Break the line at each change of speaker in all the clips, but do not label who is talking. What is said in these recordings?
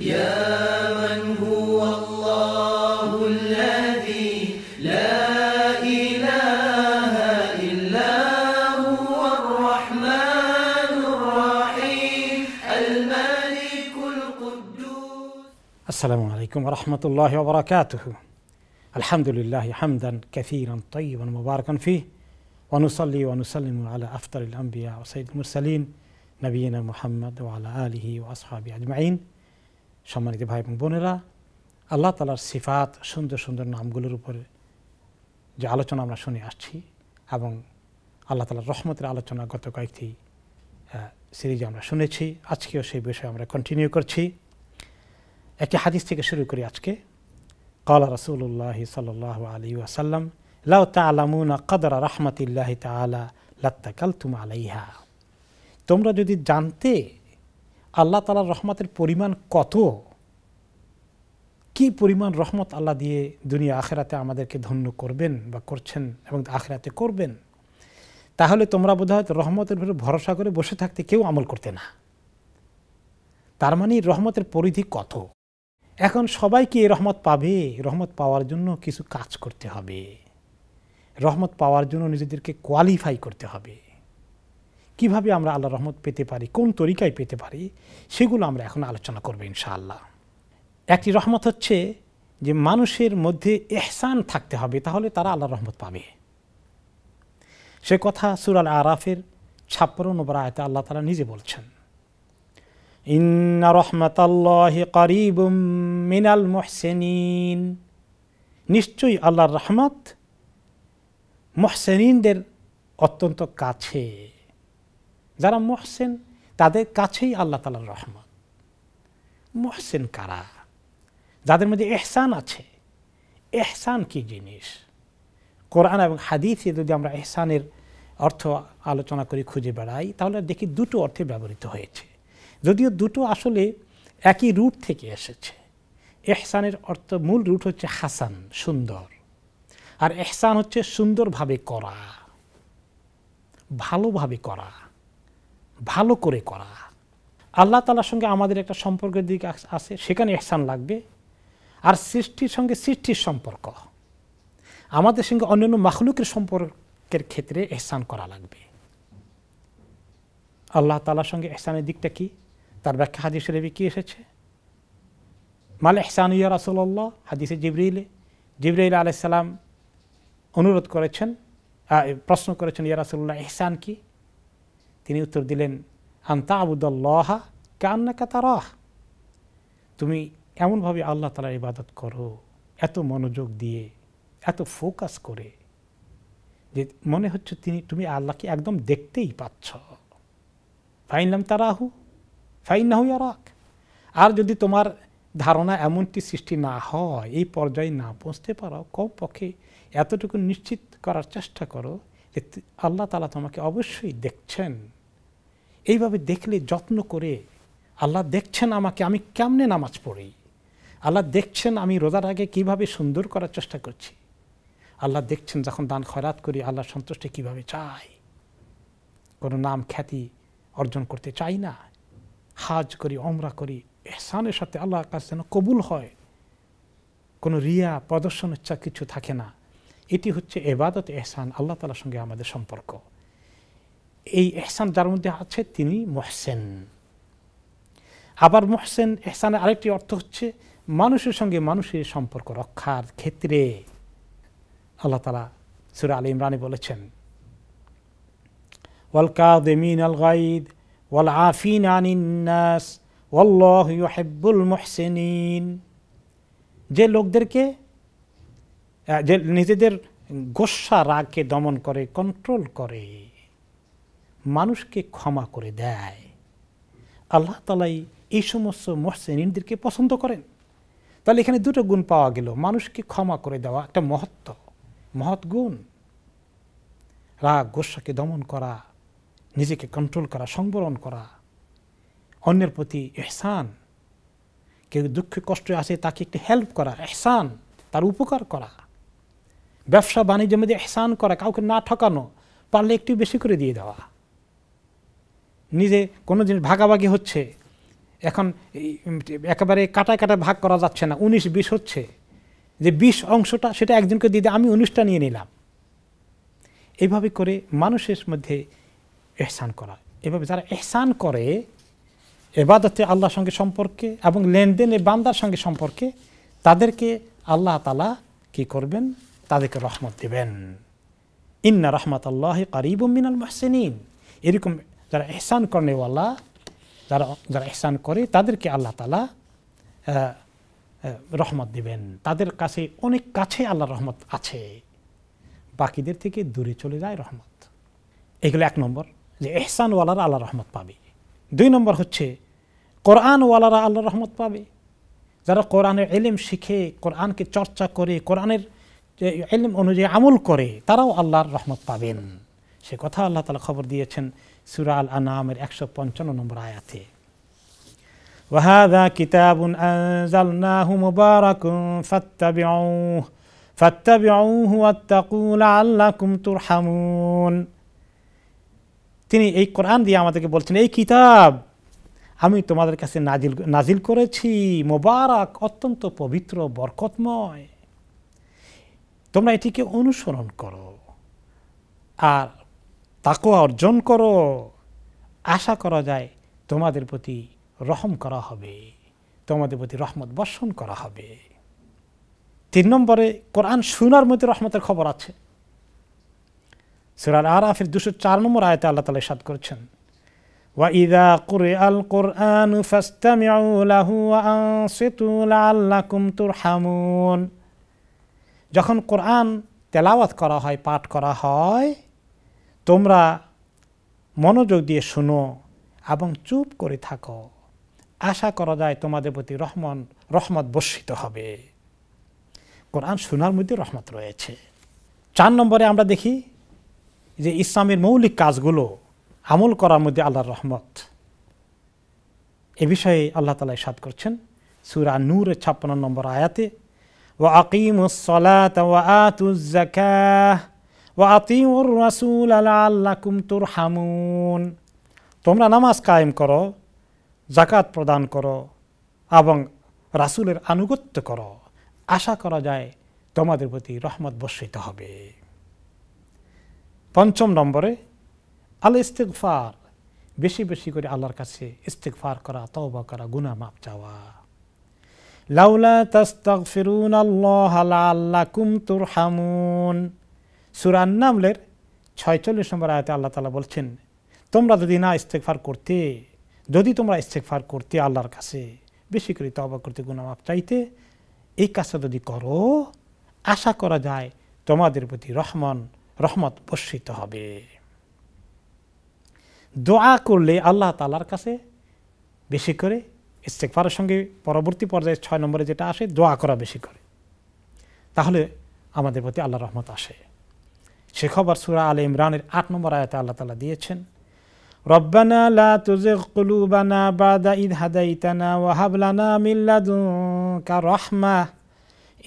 يا من هو الله الذي لا إله إلا هو الرحمن الرحيم الملك القدوس السلام عليكم ورحمة الله وبركاته الحمد لله حمدا كثيرا طيبا مباركا فيه ونصلي ونسلم على أفضل الأنبياء وسيد المرسلين نبينا محمد وعلى آله وأصحابه أجمعين সম্মানিত ভাই এবং বোনেরা আল্লাহ তালার সিফাত সুন্দর সুন্দর নামগুলোর উপরে যে আলোচনা আমরা শুনে আসছি এবং আল্লাহ তালার রহমতের আলোচনা গত কয়েকটি সিরিজ আমরা শুনেছি আজকেও সেই বিষয়ে আমরা কন্টিনিউ করছি একটি হাদিস থেকে শুরু করি আজকে কলা রসুল্লাহ সাল আলী আসাল্লাম লাউ তালামুন কদরা রহমতিল্লাহ তালা লাত্তাকাল তুমা আলাইহা তোমরা যদি জানতে আল্লাহ তালার রহমতের পরিমাণ কত কি পরিমাণ রহমত আল্লাহ দিয়ে দুনিয়া আখেরাতে আমাদেরকে ধন্য করবেন বা করছেন এবং আখেরাতে করবেন তাহলে তোমরা বোধ হয় রহমতের ভিতরে ভরসা করে বসে থাকতে কেউ আমল করতে না তার মানে রহমতের পরিধি কত এখন সবাই কি এই রহমত পাবে রহমত পাওয়ার জন্য কিছু কাজ করতে হবে রহমত পাওয়ার জন্য নিজেদেরকে কোয়ালিফাই করতে হবে কিভাবে আমরা আল্লাহ রহমত পেতে পারি কোন তরিকায় পেতে পারি সেগুলো আমরা এখন আলোচনা করবো ইনশাআল্লাহ একটি রহমত হচ্ছে যে মানুষের মধ্যে এহসান থাকতে হবে তাহলে তারা আল্লাহ রহমত পাবে সে কথা সুরাল আরাফের ছাপ্পর নম্বর আয়তে আল্লাহ তালা নিজে বলছেন ইন্না রহমতাল্লাহ করিব মিনাল মোহসেনিন নিশ্চয়ই আল্লাহর রহমত মহসেনদের অত্যন্ত কাছে যারা মহসেন তাদের কাছেই আল্লাহ তালার রহমান মহসেন কারা যাদের মধ্যে এহসান আছে এহসান কি জিনিস কোরআন এবং হাদিসে যদি আমরা এহসানের অর্থ আলোচনা করে খুঁজে বেড়াই তাহলে দেখি দুটো অর্থে ব্যবহৃত হয়েছে যদিও দুটো আসলে একই রুট থেকে এসেছে এহসানের অর্থ মূল রুট হচ্ছে হাসান সুন্দর আর এহসান হচ্ছে সুন্দরভাবে করা ভালোভাবে করা ভালো করে করা আল্লাহ তালার সঙ্গে আমাদের একটা সম্পর্কের দিক আছে সেখানে এহসান লাগবে আর সৃষ্টির সঙ্গে সৃষ্টির সম্পর্ক আমাদের সঙ্গে অন্যান্য মাখলুকের সম্পর্কের ক্ষেত্রে এহসান করা লাগবে আল্লাহ তালার সঙ্গে এহসানের দিকটা কি তার ব্যাখ্যা হাদিস রেবি কী এসেছে মাল এহসান ইয়া রাসুল্লাহ হাদিসে জিবরিলে জিবরাইল আলাইসাল্লাম অনুরোধ করেছেন প্রশ্ন করেছেন ইয়া রাসুল্লাহ এহসান কী তিনি উত্তর দিলেন আন্তা আবুদাল্লাহা কান্না কাতারাহ তুমি এমনভাবে আল্লাহ তালার ইবাদত করো এত মনোযোগ দিয়ে এত ফোকাস করে যে মনে হচ্ছে তিনি তুমি আল্লাহকে একদম দেখতেই পাচ্ছ ফাইনলাম তারাহু হইয়া রাখ আর যদি তোমার ধারণা এমনটি সৃষ্টি না হয় এই পর্যায়ে না পৌঁছতে পারো কমপক্ষে এতটুকু নিশ্চিত করার চেষ্টা করো যে আল্লাহ তালা তোমাকে অবশ্যই দেখছেন এইভাবে দেখলে যত্ন করে আল্লাহ দেখছেন আমাকে আমি কেমনে নামাজ পড়ি আল্লাহ দেখছেন আমি রোজার আগে কিভাবে সুন্দর করার চেষ্টা করছি আল্লাহ দেখছেন যখন দান খয়রাত করি আল্লাহ সন্তুষ্টি কিভাবে চাই কোনো নাম খ্যাতি অর্জন করতে চাই না হাজ করি অমরা করি এহসানের সাথে আল্লাহ কাছে যেন কবুল হয় কোনো রিয়া প্রদর্শন ইচ্ছা কিছু থাকে না এটি হচ্ছে এবাদত এহসান আল্লাহ তালার সঙ্গে আমাদের সম্পর্ক এই এহসান যার মধ্যে আছে তিনি মোহসেন আবার মোহসেন এহসানের আরেকটি অর্থ হচ্ছে মানুষের সঙ্গে মানুষের সম্পর্ক রক্ষার ক্ষেত্রে আল্লাহ তালা সুরা আলী ইমরানি বলেছেন ওয়াল কাদিমিন আল গাইদ ওয়াল আফিন আনিন্নাস ওয়াল্লাহ ইউহিব্বুল মুহসিনিন যে লোকদেরকে যে নিজেদের গোস্বা রাগকে দমন করে কন্ট্রোল করে মানুষকে ক্ষমা করে দেয় আল্লাহ তালাই এই সমস্ত মহসেনদেরকে পছন্দ করেন তাহলে এখানে দুটো গুণ পাওয়া গেল মানুষকে ক্ষমা করে দেওয়া একটা মহত্ব মহৎ গুণ রাগ গোসাকে দমন করা নিজেকে কন্ট্রোল করা সংবরণ করা অন্যের প্রতি এহসান কেউ দুঃখে কষ্টে আসে তাকে একটু হেল্প করা এহসান তার উপকার করা ব্যবসা বাণিজ্য মধ্যে এহসান করা কাউকে না ঠকানো পারলে একটু বেশি করে দিয়ে দেওয়া নিজে কোনো জিনিস ভাগাভাগি হচ্ছে এখন একেবারে কাটায় কাটায় ভাগ করা যাচ্ছে না উনিশ বিশ হচ্ছে যে বিশ অংশটা সেটা একজনকে দিয়ে আমি উনিশটা নিয়ে নিলাম এইভাবে করে মানুষের মধ্যে এহসান করা এভাবে যারা এহসান করে এবাদতে আল্লাহর সঙ্গে সম্পর্কে এবং লেনদেনে বান্দার সঙ্গে সম্পর্কে তাদেরকে আল্লাহ তালা কি করবেন তাদেরকে রহমত দেবেন ইন্না রহমত আল্লাহ করিব মিনাল এরকম যারা এহসান করেওয়ালা যারা যারা এহসান করে তাদেরকে আল্লাহ তালা রহমত দিবেন তাদের কাছে অনেক কাছে আল্লাহ রহমত আছে বাকিদের থেকে দূরে চলে যায় রহমত এগুলো এক নম্বর যে এহসানওয়ালারা আল্লাহ রহমত পাবে দুই নম্বর হচ্ছে কোরআনওয়ালারা আল্লাহ রহমত পাবে যারা কোরআনের এলেম শিখে কোরআনকে চর্চা করে কোরআনের এলেম অনুযায়ী আমল করে তারাও আল্লাহর রহমত পাবেন সে কথা আল্লাহ তালা খবর দিয়েছেন সুরা আল আনামের একশো পঞ্চান্ন নম্বর আয়াতে ওয়াহাদা কিতাবুন আনজালনাহু মুবারাকুন ফাত্তাবিউহ ফাত্তাবিউহু ওয়াত্তাকু লাআল্লাকুম তুরহামুন তিনি এই কোরআন দিয়ে আমাদেরকে বলছেন এই কিতাব আমি তোমাদের কাছে নাজিল নাজিল করেছি মোবারক অত্যন্ত পবিত্র বরকতময় তোমরা এটিকে অনুসরণ করো আর তাকুয়া অর্জন করো আশা করা যায় তোমাদের প্রতি রহম করা হবে তোমাদের প্রতি রহমত বর্ষণ করা হবে তিন নম্বরে কোরআন শুনার মধ্যে রহমতের খবর আছে সুরাল আফির দুশো চার নম্বর আয়তে আল্লাহ তালা সাদ করছেন وَإِذَا قُرِئَ الْقُرْآنُ فَاسْتَمِعُوا لَهُ যখন কোরআন তেলাওয়াত করা হয় পাঠ করা হয় তোমরা মনোযোগ দিয়ে শুনো এবং চুপ করে থাকো আশা করা যায় তোমাদের প্রতি রহমান রহমত বর্ষিত হবে কোরআন শোনার মধ্যে রহমত রয়েছে চার নম্বরে আমরা দেখি যে ইসলামের মৌলিক কাজগুলো আমল করার মধ্যে আল্লাহর রহমত এ বিষয়ে আল্লাহ তালা সাদ করছেন সুরা নূর ছাপ্পান্ন নম্বর আয়াতে ও আকিম সলাত ও আতুজ্জাকা ওয়াতিউর রাসুল আল্লাকুম তুর হামুন তোমরা নামাজ কায়েম করো জাকাত প্রদান করো এবং রাসুলের আনুগত্য করো আশা করা যায় তোমাদের প্রতি রহমত বর্ষিত হবে পঞ্চম নম্বরে আল ইস্তেকফার বেশি বেশি করে আল্লাহর কাছে ইস্তেকফার করা তবা করা গুনা মাপ চাওয়া লাউলা তাস্তাগফিরুন আল্লাহ লাআল্লাকুম হামুন সুরান্নামলের ছয়চল্লিশ নম্বর আয়তে আল্লাহ তালা বলছেন তোমরা যদি না ইস্তেকফার করতে যদি তোমরা ইস্তেকফার করতে আল্লাহর কাছে বেশি করে তবা করতে গুণামাপ চাইতে এই কাজটা যদি করো আশা করা যায় তোমাদের প্রতি রহমান রহমত বর্ষিত হবে দোয়া করলে আল্লাহ তালার কাছে বেশি করে ইস্তেকফারের সঙ্গে পরবর্তী পর্যায়ে ছয় নম্বরে যেটা আসে দোয়া করা বেশি করে তাহলে আমাদের প্রতি আল্লাহ রহমত আসে সে খবর সুরা আল ইমরানের আট নম্বর আয়তে আল্লাহ তালা দিয়েছেন রব্বানা লা তুজিগ কুলুবানা বাদা ইদ হাদাইতানা ওয়া হাব লানা মিন লাদুনকা রাহমা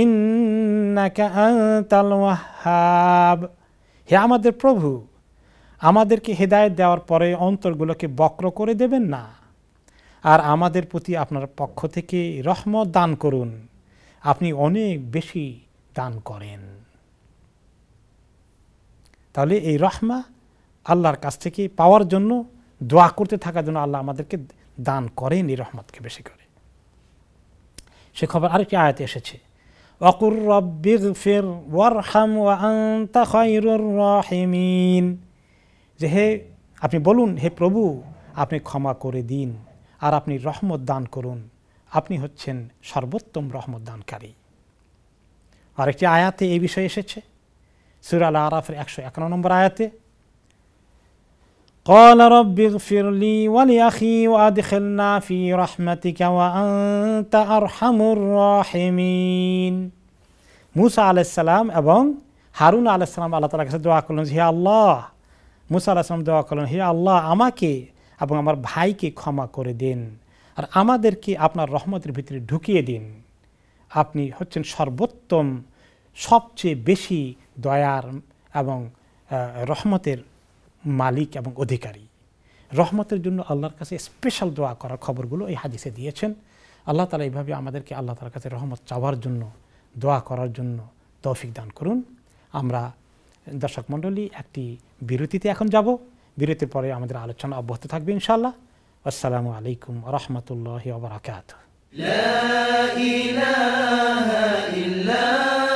ইন্নাকা আনতাল ওয়াহ্হাব হে আমাদের প্রভু আমাদেরকে হেদায়েত দেওয়ার পরে অন্তরগুলোকে বক্র করে দেবেন না আর আমাদের প্রতি আপনার পক্ষ থেকে রহমত দান করুন আপনি অনেক বেশি দান করেন তাহলে এই রহমা আল্লাহর কাছ থেকে পাওয়ার জন্য দোয়া করতে থাকার জন্য আল্লাহ আমাদেরকে দান করেন এই রহমতকে বেশি করে সে খবর আরেকটি আয়াতে এসেছে অকুর রব্বির ফির ওয়ারহাম রাহিমিন যে হে আপনি বলুন হে প্রভু আপনি ক্ষমা করে দিন আর আপনি রহমত দান করুন আপনি হচ্ছেন সর্বোত্তম রহমত দানকারী আরেকটি আয়াতে এই বিষয়ে এসেছে سورة الأعراف এর একশো একান্ন নম্বর قال رب اغفر لي ولأخي وأدخلنا في رحمتك وأنت أرحم الراحمين মুসা আলাইসালাম এবং হারুন আলাইসালাম আল্লাহ তালার কাছে দোয়া করলেন হে আল্লাহ মুসা আলাইসালাম দোয়া করলেন হে আল্লাহ আমাকে এবং আমার ভাইকে ক্ষমা করে দিন আর আমাদেরকে أبنا রহমতের ভিতরে دوكي دين أبني হচ্ছেন সর্বোত্তম সবচেয়ে বেশি দয়ার এবং রহমতের মালিক এবং অধিকারী রহমতের জন্য আল্লাহর কাছে স্পেশাল দোয়া করার খবরগুলো এই হাদিসে দিয়েছেন আল্লাহ তালা এইভাবে আমাদেরকে আল্লাহ তালার কাছে রহমত চাওয়ার জন্য দোয়া করার জন্য তৌফিক দান করুন আমরা দর্শক মণ্ডলী একটি বিরতিতে এখন যাব বিরতির পরে আমাদের আলোচনা অব্যাহত থাকবে ইনশাল্লাহ আসসালামু আলাইকুম রহমতুল্লাহ বরাকাত لا